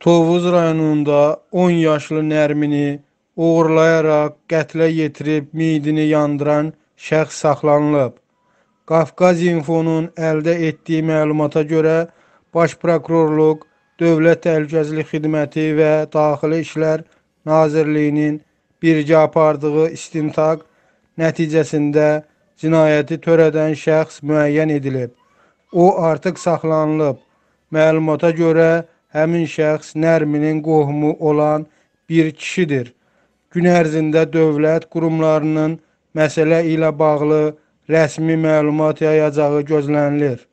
Tovuz rayonunda 10 yaşlı Nərmini uğurlayaraq qətlə yetirib midini yandıran şəxs saxlanılıb. Qafqaz İnfonun əldə etdiyi məlumata görə Baş Prokurorluq, Dövlət Təhlükəsizlik Xidməti və Daxili İşlər Nazirliyinin birgə apardığı istintaq nəticəsində cinayəti törədən şəxs müəyyən edilib. O artıq saxlanılıb. Məlumata görə həmin şəxs Nərminin qohumu olan bir kişidir. Gün ərzində dövlət qurumlarının məsələ ilə bağlı rəsmi məlumat yayacağı gözlənilir.